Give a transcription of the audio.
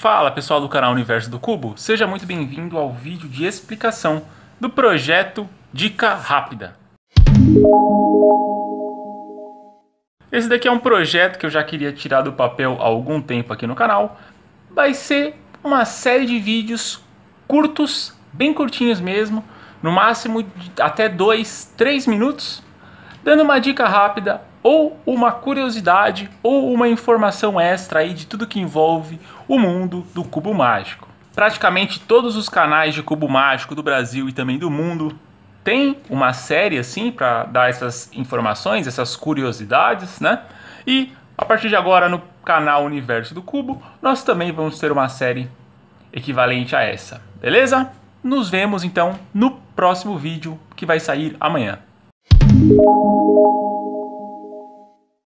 Fala pessoal do canal Universo do Cubo, seja muito bem-vindo ao vídeo de explicação do projeto Dica Rápida. Esse daqui é um projeto que eu já queria tirar do papel há algum tempo aqui no canal. Vai ser uma série de vídeos curtos, bem curtinhos mesmo, no máximo até 2, 3 minutos, dando uma dica rápida ou uma curiosidade ou uma informação extra aí de tudo que envolve o mundo do cubo mágico. Praticamente todos os canais de cubo mágico do Brasil e também do mundo têm uma série assim para dar essas informações, essas curiosidades, né? E a partir de agora no canal Universo do Cubo, nós também vamos ter uma série equivalente a essa. Beleza? Nos vemos então no próximo vídeo que vai sair amanhã.